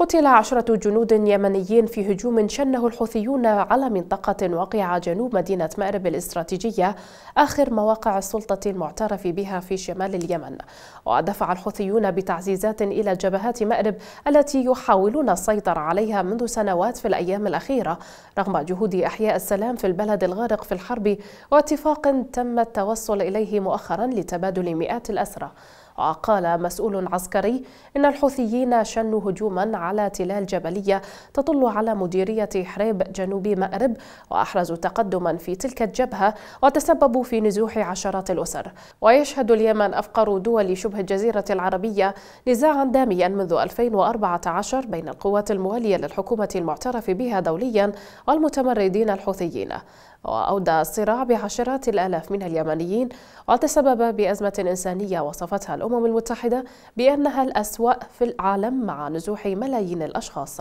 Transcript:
قتل عشرة جنود يمنيين في هجوم شنه الحوثيون على منطقة واقعة جنوب مدينة مأرب الاستراتيجية آخر مواقع السلطة المعترف بها في شمال اليمن ودفع الحوثيون بتعزيزات إلى جبهات مأرب التي يحاولون السيطرة عليها منذ سنوات في الأيام الأخيرة رغم جهود إحياء السلام في البلد الغارق في الحرب واتفاق تم التوصل إليه مؤخرا لتبادل مئات الأسرى وقال مسؤول عسكري إن الحوثيين شنوا هجوما على تلال جبلية تطل على مديرية حريب جنوب مأرب وأحرزوا تقدما في تلك الجبهة وتسببوا في نزوح عشرات الأسر ويشهد اليمن أفقر دول شبه الجزيرة العربية نزاعا داميا منذ 2014 بين القوات الموالية للحكومة المعترف بها دوليا والمتمردين الحوثيين وأودى الصراع بعشرات الآلاف من اليمنيين وتسبب بأزمة إنسانية وصفتها الأمم المتحدة بأنها الأسوأ في العالم مع نزوح ملايين الأشخاص